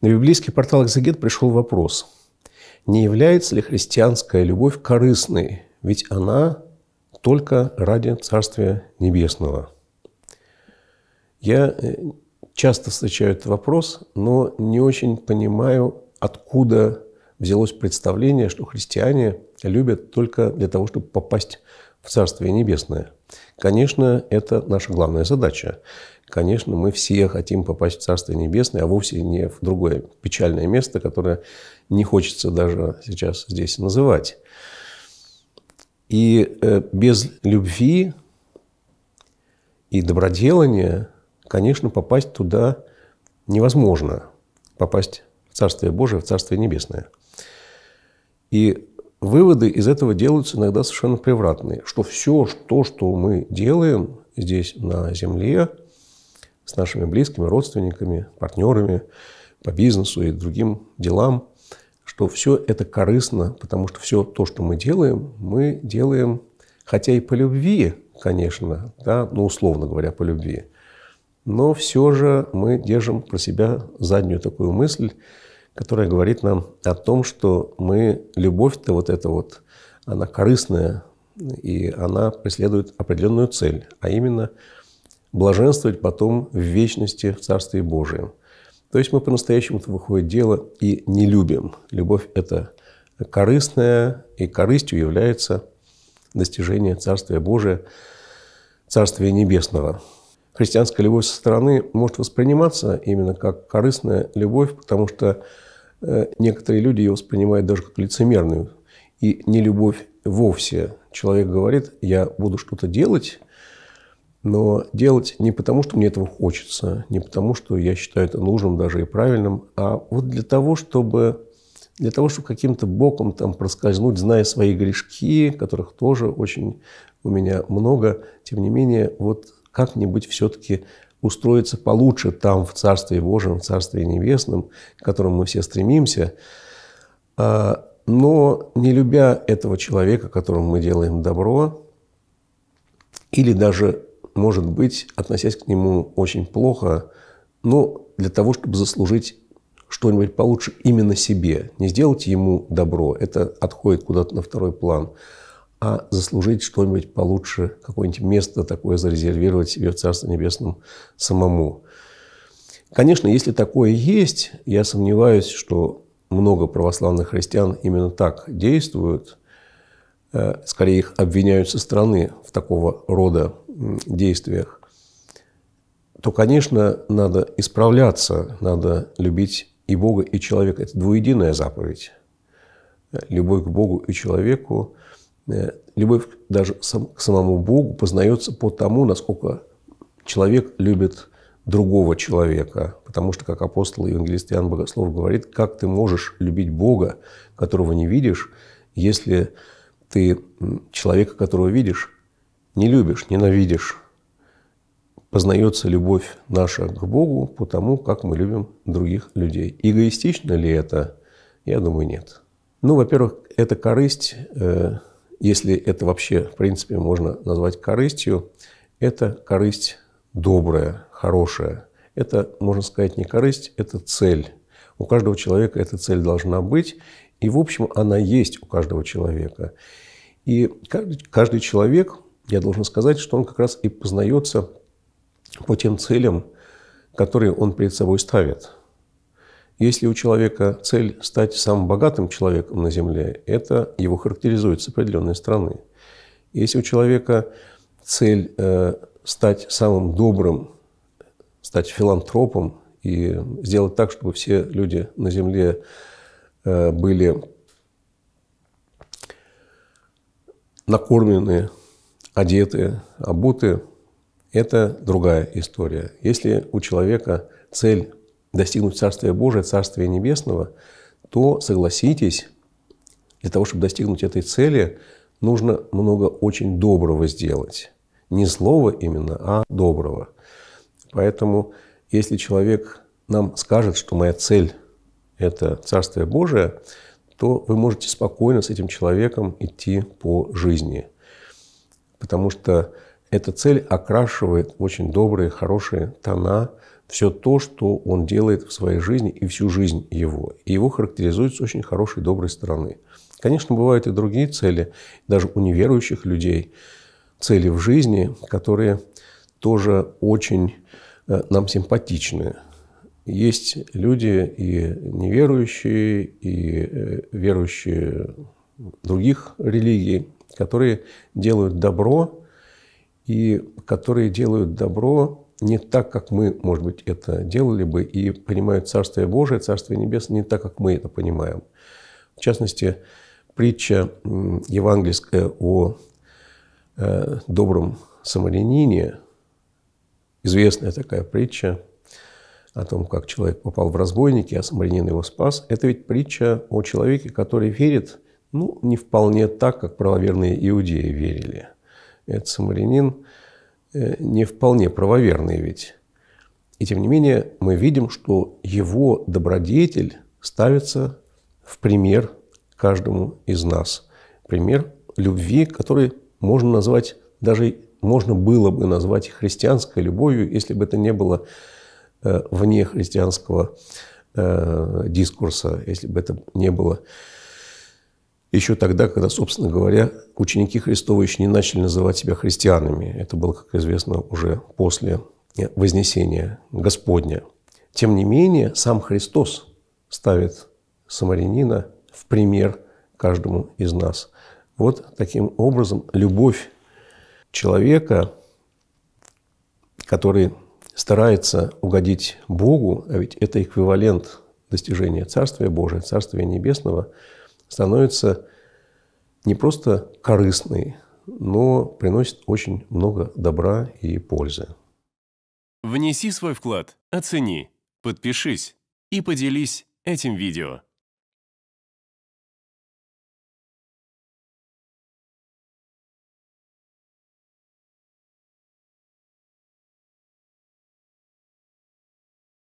На библейский портал «Экзегет» пришел вопрос. Не является ли христианская любовь корыстной? Ведь она только ради Царствия Небесного. Я э, часто встречаю этот вопрос, но не очень понимаю, откуда взялось представление, что христиане любят только для того, чтобы попасть в Царствие Небесное. Конечно, это наша главная задача. Конечно, мы все хотим попасть в царствие Небесное, а вовсе не в другое печальное место, которое не хочется даже сейчас здесь называть. И э, без любви и доброделания, конечно, попасть туда невозможно. Попасть в Царствие Божие, в Царствие Небесное. И выводы из этого делаются иногда совершенно превратные, что все то, что мы делаем здесь на Земле – с нашими близкими, родственниками, партнерами по бизнесу и другим делам, что все это корыстно, потому что все то, что мы делаем, мы делаем, хотя и по любви, конечно, да, ну, условно говоря, по любви, но все же мы держим про себя заднюю такую мысль, которая говорит нам о том, что мы, любовь-то вот эта вот, она корыстная, и она преследует определенную цель, а именно – блаженствовать потом в вечности в Царстве Божием. То есть мы по настоящему это выходит дело и не любим. Любовь – это корыстная, и корыстью является достижение Царствия Божия, Царствия Небесного. Христианская любовь со стороны может восприниматься именно как корыстная любовь, потому что э, некоторые люди ее воспринимают даже как лицемерную. И не любовь вовсе. Человек говорит, я буду что-то делать, но делать не потому, что мне этого хочется, не потому, что я считаю это нужным даже и правильным, а вот для того, чтобы для того, чтобы каким-то боком там проскользнуть, зная свои грешки, которых тоже очень у меня много, тем не менее, вот как-нибудь все-таки устроиться получше там, в Царстве Божьем, в Царстве Небесном, к которому мы все стремимся, а, но не любя этого человека, которому мы делаем добро, или даже может быть, относясь к нему очень плохо, но для того, чтобы заслужить что-нибудь получше именно себе. Не сделать ему добро, это отходит куда-то на второй план, а заслужить что-нибудь получше, какое-нибудь место такое зарезервировать себе в Царстве Небесном самому. Конечно, если такое есть, я сомневаюсь, что много православных христиан именно так действуют. Э, скорее, их обвиняют со стороны в такого рода действиях, то, конечно, надо исправляться, надо любить и Бога, и человека. Это двуединая заповедь. Любовь к Богу и человеку, э, любовь даже к самому Богу познается по тому, насколько человек любит другого человека. Потому что, как апостол евангелист Иоанн Богослов говорит, как ты можешь любить Бога, которого не видишь, если ты человека, которого видишь, не любишь, ненавидишь. Познается любовь наша к Богу по тому, как мы любим других людей. Эгоистично ли это? Я думаю, нет. Ну, во-первых, это корысть, э, если это вообще, в принципе, можно назвать корыстью, это корысть добрая, хорошая. Это, можно сказать, не корысть, это цель. У каждого человека эта цель должна быть, и, в общем, она есть у каждого человека. И каждый человек я должен сказать, что он как раз и познается по тем целям, которые он перед собой ставит. Если у человека цель стать самым богатым человеком на Земле, это его характеризует с определенной стороны. Если у человека цель э, стать самым добрым, стать филантропом и сделать так, чтобы все люди на Земле э, были накормлены, одеты, обуты, а это другая история. Если у человека цель достигнуть Царствия Божия, Царствия Небесного, то, согласитесь, для того, чтобы достигнуть этой цели, нужно много очень доброго сделать. Не слова именно, а доброго. Поэтому, если человек нам скажет, что моя цель – это Царствие Божие, то вы можете спокойно с этим человеком идти по жизни – потому что эта цель окрашивает очень добрые, хорошие тона, все то, что он делает в своей жизни и всю жизнь его. И его характеризуют с очень хорошей, доброй стороны. Конечно, бывают и другие цели, даже у неверующих людей, цели в жизни, которые тоже очень э, нам симпатичны. Есть люди и неверующие, и э, верующие других религий, которые делают добро, и которые делают добро не так, как мы, может быть, это делали бы, и понимают Царствие Божие, Царствие Небесное не так, как мы это понимаем. В частности, притча евангельская о э, добром самарянине, известная такая притча о том, как человек попал в разбойники, а самарянин его спас, это ведь притча о человеке, который верит ну, не вполне так, как правоверные иудеи верили. Этот самарянин э, не вполне правоверный ведь. И тем не менее мы видим, что его добродетель ставится в пример каждому из нас. Пример любви, который можно назвать, даже можно было бы назвать христианской любовью, если бы это не было э, вне христианского э, дискурса, если бы это не было еще тогда, когда, собственно говоря, ученики Христова еще не начали называть себя христианами. Это было, как известно, уже после э, Вознесения Господня. Тем не менее, сам Христос ставит самарянина в пример каждому из нас. Вот таким образом любовь человека, который старается угодить Богу, а ведь это эквивалент достижения Царствия Божия, Царствия Небесного – становится не просто корыстной, но приносит очень много добра и пользы. Внеси свой вклад, оцени, подпишись и поделись этим видео.